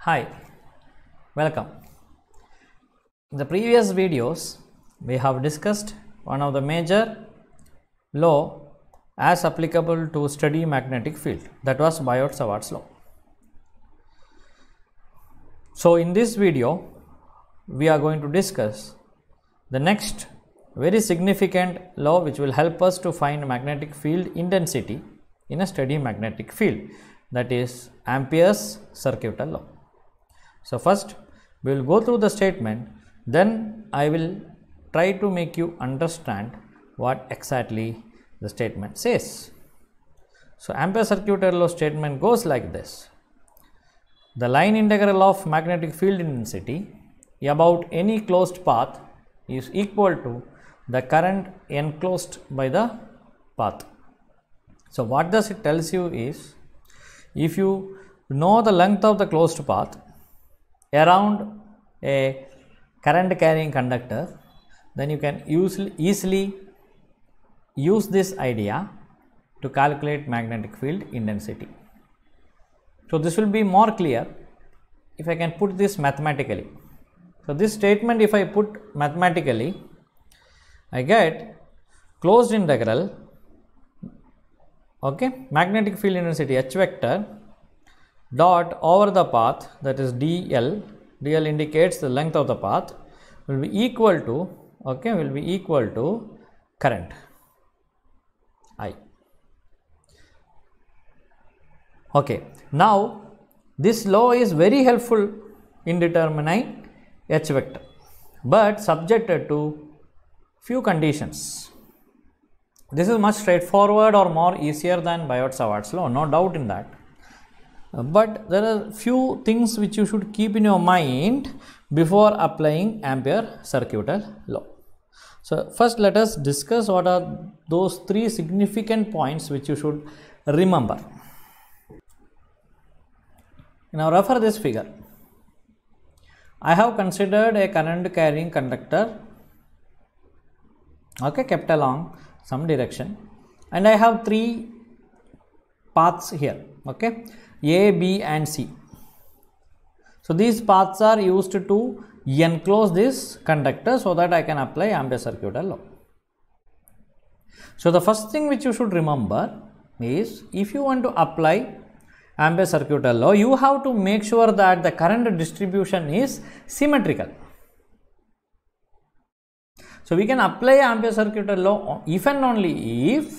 Hi, welcome. In the previous videos, we have discussed one of the major law as applicable to steady magnetic field that was Biot-Savart's law. So in this video we are going to discuss the next very significant law which will help us to find magnetic field intensity in a steady magnetic field that is Ampere's circuital law. So first we will go through the statement then I will try to make you understand what exactly the statement says. So, ampere circuit law statement goes like this. The line integral of magnetic field intensity about any closed path is equal to the current enclosed by the path. So, what does it tells you is if you know the length of the closed path around a current carrying conductor then you can easily use this idea to calculate magnetic field intensity. So, this will be more clear if I can put this mathematically. So, this statement if I put mathematically, I get closed integral okay magnetic field intensity h vector dot over the path that is dl dl indicates the length of the path will be equal to okay will be equal to current i okay now this law is very helpful in determining h vector but subjected to few conditions this is much straightforward or more easier than Biot-Savart's law no doubt in that but there are few things which you should keep in your mind before applying ampere circuital law so first let us discuss what are those three significant points which you should remember. Now refer this figure. I have considered a current carrying conductor okay kept along some direction and I have three paths here okay A, B and C. So these paths are used to enclose this conductor so that I can apply Ampere's circuit law. So, the first thing which you should remember is if you want to apply Ampere's circuit law, you have to make sure that the current distribution is symmetrical. So, we can apply Ampere's circuit law if and only if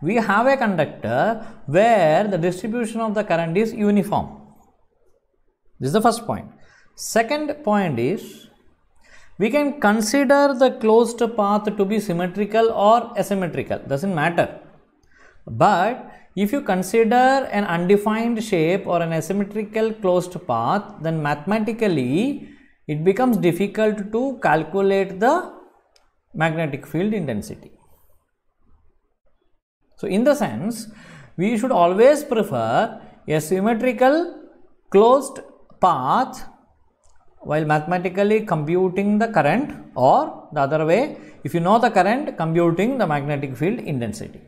we have a conductor where the distribution of the current is uniform. This is the first point. Second point is we can consider the closed path to be symmetrical or asymmetrical, doesn't matter. But if you consider an undefined shape or an asymmetrical closed path, then mathematically it becomes difficult to calculate the magnetic field intensity. So, in the sense, we should always prefer a symmetrical closed path while mathematically computing the current or the other way if you know the current computing the magnetic field intensity.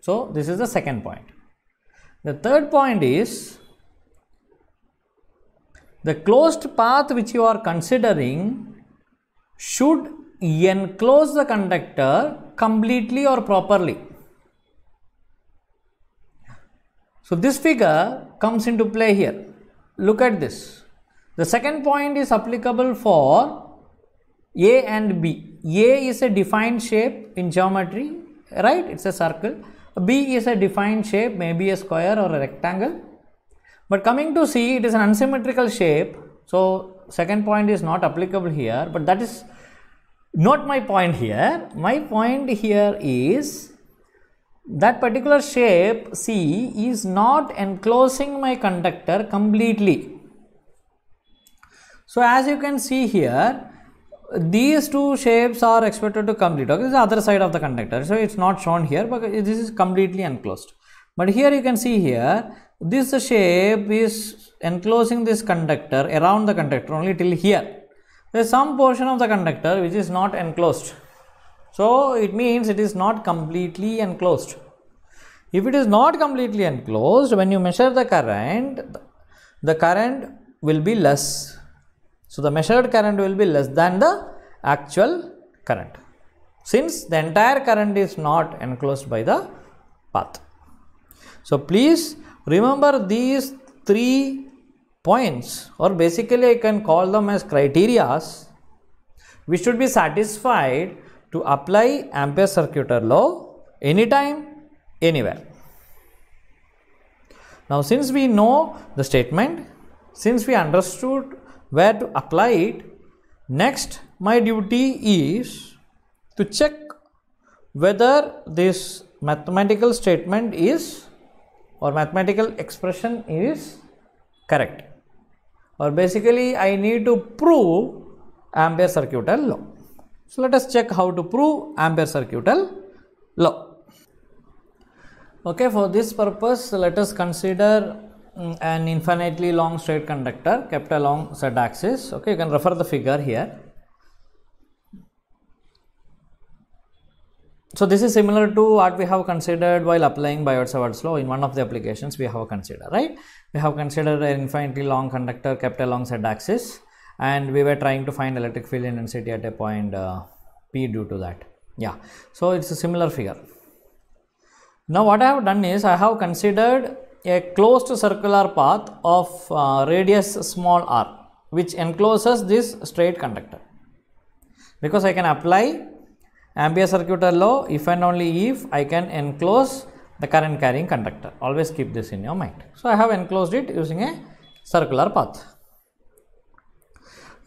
So, this is the second point. The third point is the closed path which you are considering should enclose the conductor completely or properly. So, this figure comes into play here. Look at this. The second point is applicable for A and B. A is a defined shape in geometry, right? It's a circle. B is a defined shape, maybe a square or a rectangle. But coming to C, it is an unsymmetrical shape. So, second point is not applicable here, but that is not my point here. My point here is that particular shape C is not enclosing my conductor completely so as you can see here, these two shapes are expected to complete. Okay, this is the other side of the conductor. So it's not shown here, but this is completely enclosed. But here you can see here, this shape is enclosing this conductor around the conductor only till here. There is some portion of the conductor which is not enclosed. So it means it is not completely enclosed. If it is not completely enclosed, when you measure the current, the current will be less so, the measured current will be less than the actual current since the entire current is not enclosed by the path. So, please remember these three points or basically I can call them as criterias We should be satisfied to apply Ampere circuit law anytime anywhere. Now, since we know the statement, since we understood where to apply it next my duty is to check whether this mathematical statement is or mathematical expression is correct or basically I need to prove Ampere circuital law. So, let us check how to prove Ampere circuital law. Okay, for this purpose let us consider Mm, an infinitely long straight conductor kept along z axis okay you can refer the figure here so this is similar to what we have considered while applying Biot-Savart's law in one of the applications we have considered right we have considered an infinitely long conductor kept along z axis and we were trying to find electric field intensity at a point uh, p due to that yeah so it's a similar figure now what i have done is i have considered a closed circular path of uh, radius small r which encloses this straight conductor because I can apply Ampere's circular law if and only if I can enclose the current carrying conductor always keep this in your mind. So, I have enclosed it using a circular path.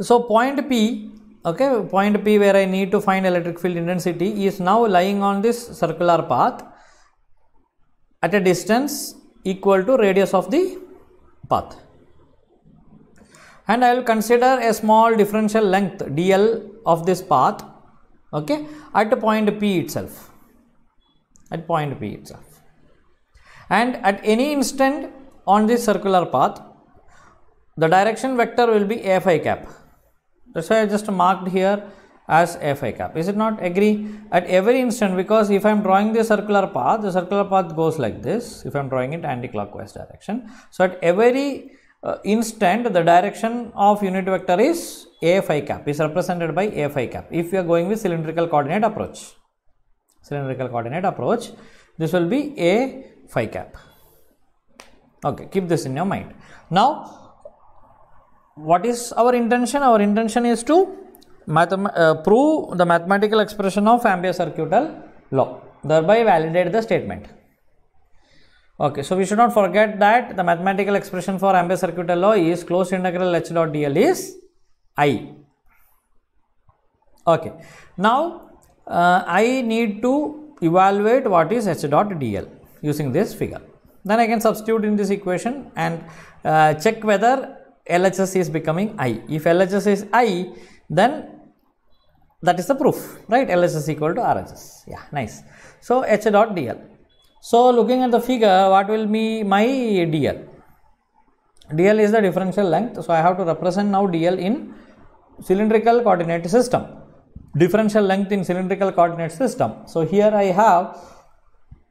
So, point P okay point P where I need to find electric field intensity is now lying on this circular path at a distance equal to radius of the path and I will consider a small differential length dl of this path okay at point P itself at point P itself and at any instant on this circular path the direction vector will be f i cap that's why I just marked here as f i cap. Is it not agree? At every instant because if I am drawing the circular path, the circular path goes like this if I am drawing it anti-clockwise direction. So, at every uh, instant the direction of unit vector is a phi cap is represented by a phi cap if we are going with cylindrical coordinate approach. Cylindrical coordinate approach this will be a phi cap. Okay, keep this in your mind. Now, what is our intention? Our intention is to uh, prove the mathematical expression of ambio circuital law, thereby validate the statement. Okay, so we should not forget that the mathematical expression for ambio circuital law is closed integral h dot dl is i. Okay, now uh, I need to evaluate what is h dot dl using this figure. Then I can substitute in this equation and uh, check whether LHS is becoming I. If LHS is I, then that is the proof right ls is equal to RSS. yeah nice so h dot dl so looking at the figure what will be my dl dl is the differential length so i have to represent now dl in cylindrical coordinate system differential length in cylindrical coordinate system so here i have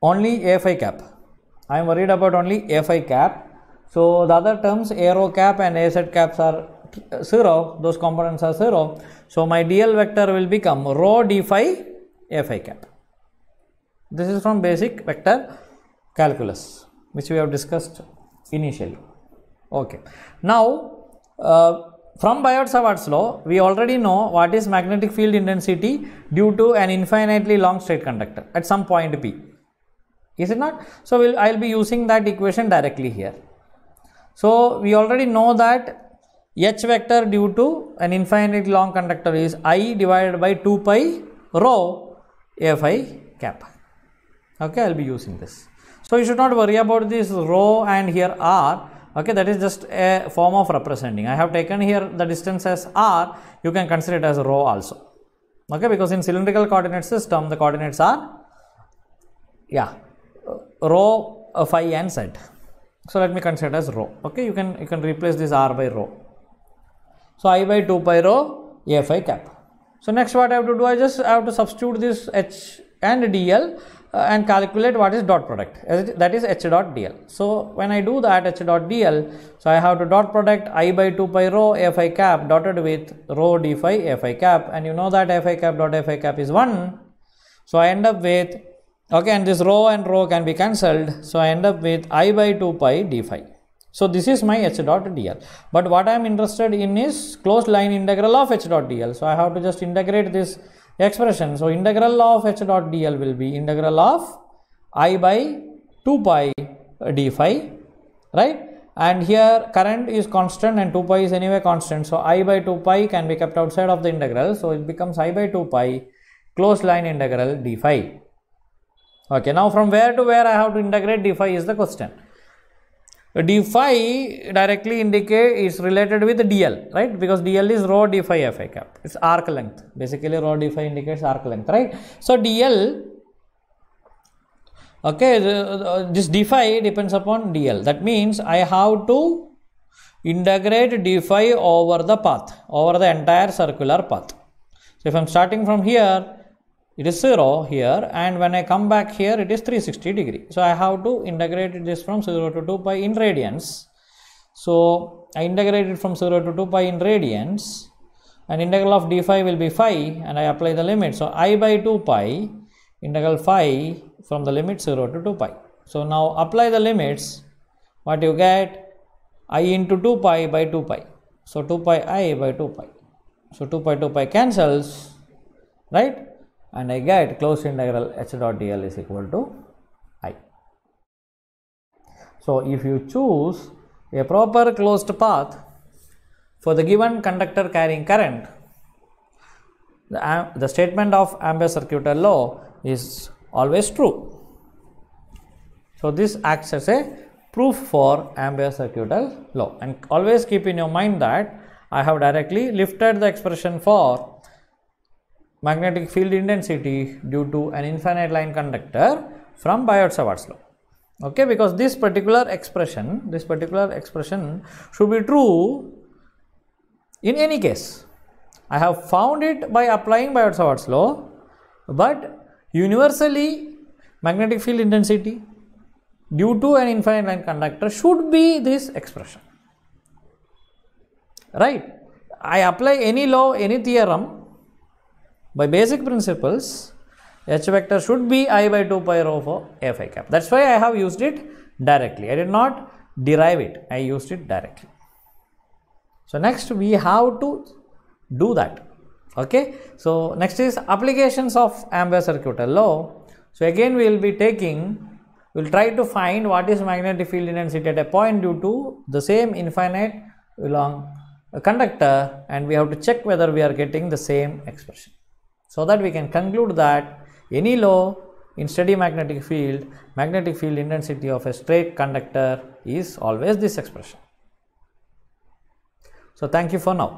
only a phi cap i am worried about only a phi cap so the other terms a cap and a z caps are 0, those components are 0. So, my dl vector will become rho d phi fi cap. This is from basic vector calculus which we have discussed initially. Okay. Now, uh, from Biot-Savart's law, we already know what is magnetic field intensity due to an infinitely long straight conductor at some point P. Is it not? So, we'll, I'll be using that equation directly here. So, we already know that H vector due to an infinitely long conductor is I divided by 2 pi rho Fi cap. Okay, I will be using this. So, you should not worry about this rho and here R. Okay, that is just a form of representing. I have taken here the distance as R. You can consider it as rho also. Okay, because in cylindrical coordinate system, the coordinates are, yeah, rho, uh, phi and z. So, let me consider as rho. Okay, you can, you can replace this R by rho. So I by 2 pi rho A phi cap. So next what I have to do, I just have to substitute this H and DL uh, and calculate what is dot product it, that is H dot DL. So when I do that H dot DL, so I have to dot product I by 2 pi rho A phi cap dotted with rho D phi A phi cap and you know that A phi cap dot A phi cap is 1. So I end up with okay and this rho and rho can be cancelled. So I end up with I by 2 pi D phi. So this is my h dot dl. But what I am interested in is closed line integral of h dot dl. So I have to just integrate this expression. So integral of h dot dl will be integral of i by 2 pi d phi, right? And here current is constant and 2 pi is anyway constant. So i by 2 pi can be kept outside of the integral. So it becomes i by 2 pi closed line integral d phi. Okay, now from where to where I have to integrate d phi is the question d phi directly indicate is related with dl right because dl is rho d phi fi cap it's arc length basically rho d phi indicates arc length right so dl okay uh, uh, this d phi depends upon dl that means i have to integrate d phi over the path over the entire circular path so if i'm starting from here it is 0 here and when I come back here it is 360 degree. So I have to integrate this from 0 to 2 pi in radians. So I integrate it from 0 to 2 pi in radians and integral of d phi will be phi and I apply the limit. So i by 2 pi integral phi from the limit 0 to 2 pi. So now apply the limits what you get i into 2 pi by 2 pi. So 2 pi i by 2 pi. So 2 pi 2 pi cancels right and I get closed integral h dot dl is equal to i. So, if you choose a proper closed path for the given conductor carrying current, the, the statement of Ampere's circuital law is always true. So, this acts as a proof for Ampere's circuital law and always keep in your mind that I have directly lifted the expression for magnetic field intensity due to an infinite line conductor from Biot-Savart's law okay because this particular expression this particular expression should be true in any case I have found it by applying Biot-Savart's law but universally magnetic field intensity due to an infinite line conductor should be this expression right I apply any law any theorem by basic principles, H vector should be I by 2 pi rho for fi cap. That's why I have used it directly. I did not derive it. I used it directly. So next we have to do that. Okay. So next is applications of Ambler circuital law. So again we will be taking we will try to find what is magnetic field intensity at a point due to the same infinite long conductor and we have to check whether we are getting the same expression so that we can conclude that any law in steady magnetic field, magnetic field intensity of a straight conductor is always this expression. So, thank you for now.